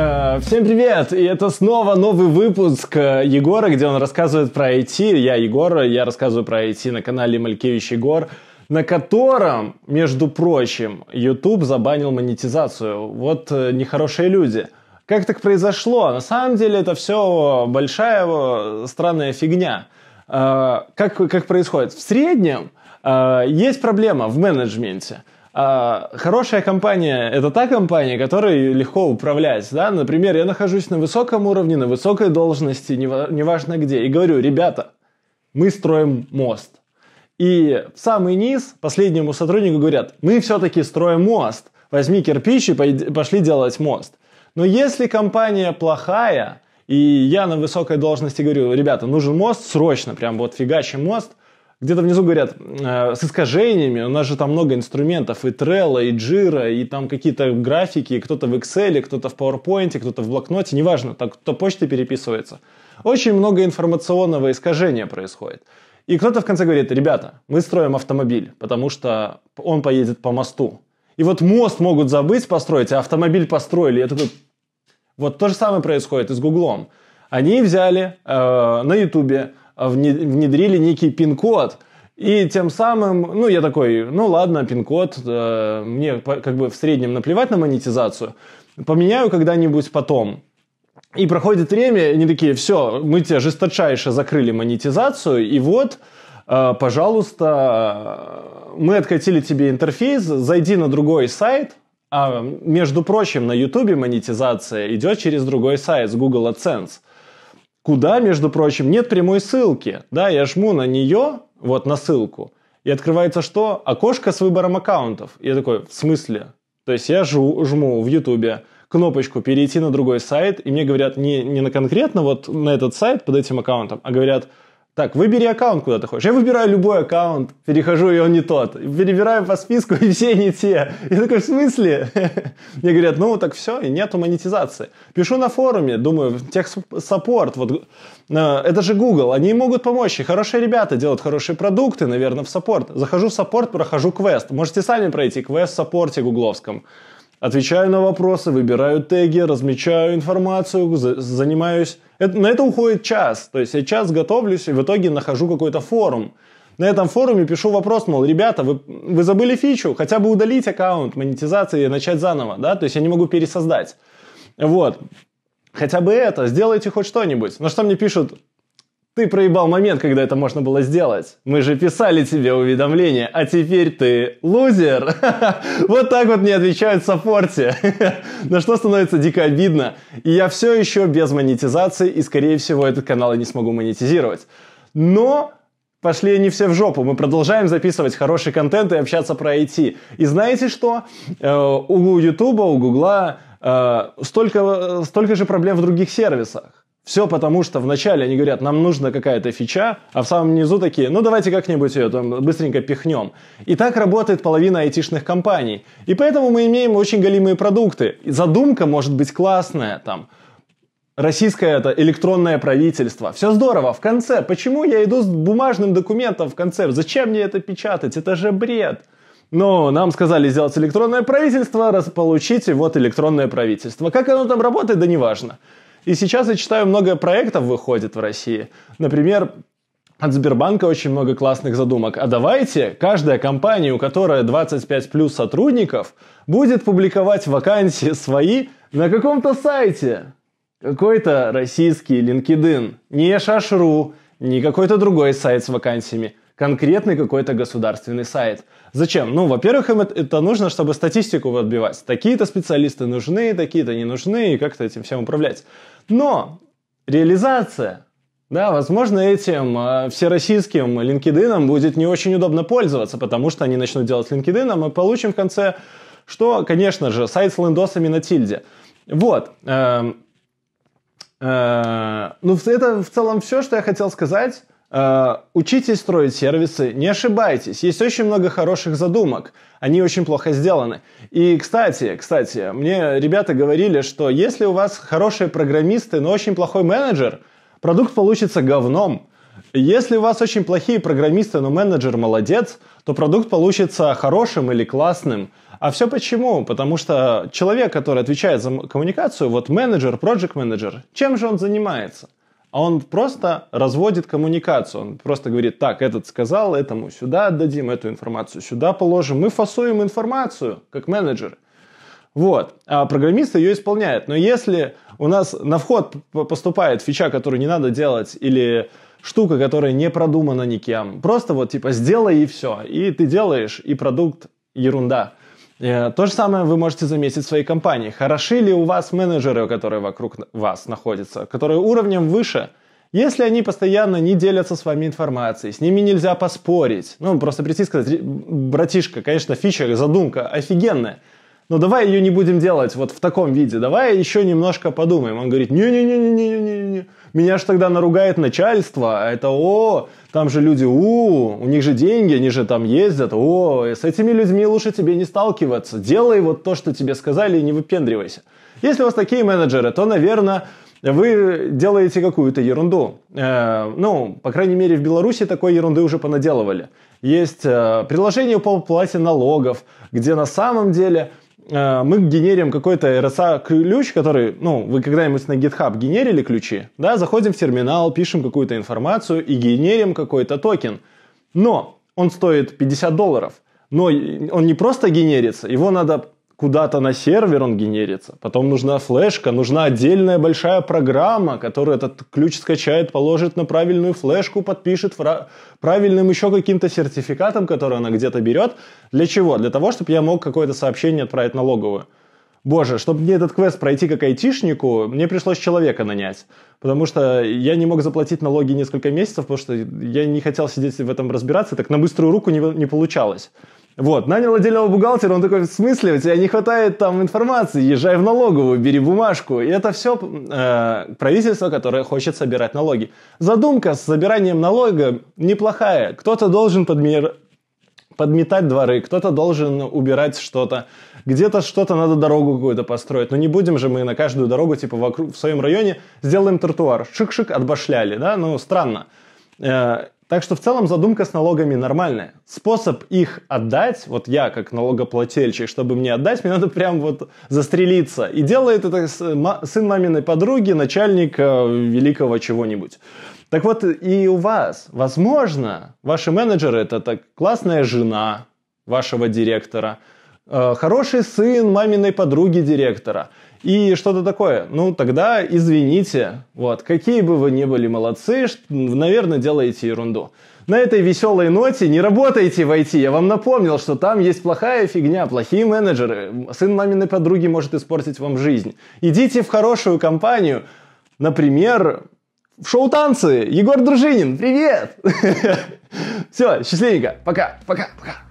Э, всем привет! И это снова новый выпуск э, Егора, где он рассказывает про IT. Я Егор, я рассказываю про IT на канале Малькевич Егор, на котором, между прочим, YouTube забанил монетизацию. Вот э, нехорошие люди. Как так произошло? На самом деле это все большая странная фигня. Как, как происходит? В среднем есть проблема в менеджменте – а, хорошая компания – это та компания, которой легко управлять. Да? Например, я нахожусь на высоком уровне, на высокой должности, неважно где, и говорю, ребята, мы строим мост. И в самый низ последнему сотруднику говорят, мы все-таки строим мост, возьми кирпич и пошли делать мост. Но если компания плохая, и я на высокой должности говорю, ребята, нужен мост срочно, прям вот фигачим мост, где-то внизу говорят, э, с искажениями, у нас же там много инструментов, и Trello, и Jira, и там какие-то графики, кто-то в Excel, кто-то в PowerPoint, кто-то в блокноте, неважно, так, кто почты переписывается. Очень много информационного искажения происходит. И кто-то в конце говорит, ребята, мы строим автомобиль, потому что он поедет по мосту. И вот мост могут забыть построить, а автомобиль построили. Это вот то же самое происходит и с Гуглом. Они взяли э, на Ютубе внедрили некий пин-код. И тем самым, ну, я такой, ну, ладно, пин-код, э, мне как бы в среднем наплевать на монетизацию, поменяю когда-нибудь потом. И проходит время, и они такие, все, мы тебе жесточайше закрыли монетизацию, и вот, э, пожалуйста, э, мы откатили тебе интерфейс, зайди на другой сайт, а, между прочим, на YouTube монетизация идет через другой сайт с Google AdSense куда, между прочим, нет прямой ссылки. Да, я жму на нее, вот на ссылку, и открывается что? Окошко с выбором аккаунтов. я такой, в смысле? То есть я жу жму в Ютубе кнопочку «Перейти на другой сайт», и мне говорят не, не на конкретно вот на этот сайт под этим аккаунтом, а говорят – так, выбери аккаунт, куда ты хочешь. Я выбираю любой аккаунт, перехожу, и он не тот. Перебираю по списку, и все не те. Я такой, в смысле? Мне говорят, ну так все, и нету монетизации. Пишу на форуме, думаю, техсаппорт, вот э, это же Google, они могут помочь. И хорошие ребята делают хорошие продукты, наверное, в саппорт. Захожу в саппорт, прохожу квест. Можете сами пройти квест в саппорте гугловском. Отвечаю на вопросы, выбираю теги, размечаю информацию, занимаюсь... Это, на это уходит час. То есть я час готовлюсь и в итоге нахожу какой-то форум. На этом форуме пишу вопрос, мол, ребята, вы, вы забыли фичу, хотя бы удалить аккаунт монетизации и начать заново, да? То есть я не могу пересоздать. Вот. Хотя бы это, сделайте хоть что-нибудь. На что мне пишут, ты проебал момент, когда это можно было сделать. Мы же писали тебе уведомление, а теперь ты лузер. Вот так вот мне отвечают в саппорте. На что становится дико обидно. И я все еще без монетизации, и скорее всего этот канал я не смогу монетизировать. Но Пошли они все в жопу. Мы продолжаем записывать хороший контент и общаться про IT. И знаете что? Э, у Ютуба, у Гугла э, столько, э, столько же проблем в других сервисах. Все потому, что вначале они говорят, нам нужна какая-то фича, а в самом низу такие, ну давайте как-нибудь ее там быстренько пихнем. И так работает половина айтишных компаний. И поэтому мы имеем очень голимые продукты. И задумка может быть классная, там, Российское это электронное правительство. Все здорово. В конце, почему я иду с бумажным документом в конце? Зачем мне это печатать? Это же бред. Но нам сказали сделать электронное правительство, раз получите вот электронное правительство. Как оно там работает, да неважно. важно. И сейчас я читаю, много проектов выходит в России. Например, от Сбербанка очень много классных задумок. А давайте каждая компания, у которой 25 плюс сотрудников, будет публиковать вакансии свои на каком-то сайте. Какой-то российский LinkedIn, не Шашру, не какой-то другой сайт с вакансиями, конкретный какой-то государственный сайт. Зачем? Ну, во-первых, им это нужно, чтобы статистику отбивать. Такие-то специалисты нужны, такие-то не нужны, и как-то этим всем управлять. Но реализация, да, возможно, этим э, всероссийским LinkedIn будет не очень удобно пользоваться, потому что они начнут делать LinkedIn, а мы получим в конце, что, конечно же, сайт с лендосами на тильде. Вот. Э, э, ну, это в целом все, что я хотел сказать. Э, учитесь строить сервисы, не ошибайтесь. Есть очень много хороших задумок, они очень плохо сделаны. И, кстати, кстати, мне ребята говорили, что если у вас хорошие программисты, но очень плохой менеджер, продукт получится говном. Если у вас очень плохие программисты, но менеджер молодец, то продукт получится хорошим или классным. А все почему? Потому что человек, который отвечает за коммуникацию, вот менеджер, project менеджер, чем же он занимается? а он просто разводит коммуникацию. Он просто говорит, так, этот сказал, этому сюда отдадим, эту информацию сюда положим. Мы фасуем информацию, как менеджеры. Вот. А программист ее исполняет. Но если у нас на вход поступает фича, которую не надо делать, или штука, которая не продумана никем, просто вот типа сделай и все. И ты делаешь, и продукт ерунда – Э, то же самое вы можете заметить в своей компании. Хороши ли у вас менеджеры, которые вокруг вас находятся, которые уровнем выше, если они постоянно не делятся с вами информацией, с ними нельзя поспорить. Ну, просто прийти и сказать, братишка, конечно, фича, задумка офигенная, но «Ну, давай ее не будем делать вот в таком виде, давай еще немножко подумаем. Он говорит, не-не-не-не-не-не, меня же тогда наругает начальство, а это о, там же люди, у, у них же деньги, они же там ездят, о, с этими людьми лучше тебе не сталкиваться, делай вот то, что тебе сказали, и не выпендривайся. Если у вас такие менеджеры, то, наверное, вы делаете какую-то ерунду. Э, ну, по крайней мере, в Беларуси такой ерунды уже понаделывали. Есть э, приложение по уплате налогов, где на самом деле Э, мы генерим какой-то RSA ключ, который, ну, вы когда-нибудь на GitHub генерили ключи, да, заходим в терминал, пишем какую-то информацию и генерим какой-то токен. Но он стоит 50 долларов. Но он не просто генерится, его надо куда-то на сервер он генерится, потом нужна флешка, нужна отдельная большая программа, которая этот ключ скачает, положит на правильную флешку, подпишет правильным еще каким-то сертификатом, который она где-то берет. Для чего? Для того, чтобы я мог какое-то сообщение отправить налоговую. Боже, чтобы мне этот квест пройти как айтишнику, мне пришлось человека нанять. Потому что я не мог заплатить налоги несколько месяцев, потому что я не хотел сидеть в этом разбираться, так на быструю руку не, не получалось. Вот, нанял отдельного бухгалтера, он такой, в смысле, у тебя не хватает там информации, езжай в налоговую, бери бумажку. И это все э, правительство, которое хочет собирать налоги. Задумка с собиранием налога неплохая. Кто-то должен подмер... подметать дворы, кто-то должен убирать что-то. Где-то что-то надо дорогу какую-то построить. Но не будем же мы на каждую дорогу, типа, вокруг, в своем районе сделаем тротуар. Шик-шик, отбашляли, да? Ну, странно. Э, так что в целом задумка с налогами нормальная. Способ их отдать, вот я как налогоплательщик, чтобы мне отдать, мне надо прям вот застрелиться. И делает это сын маминой подруги, начальник э, великого чего-нибудь. Так вот и у вас, возможно, ваши менеджеры это так классная жена вашего директора, э, хороший сын маминой подруги директора – и что-то такое. Ну, тогда извините, вот, какие бы вы ни были молодцы, наверное, делаете ерунду. На этой веселой ноте не работайте в IT. Я вам напомнил, что там есть плохая фигня, плохие менеджеры. Сын маминой подруги может испортить вам жизнь. Идите в хорошую компанию, например, в шоу-танцы. Егор Дружинин, привет! Все, счастливенько. Пока, пока, пока.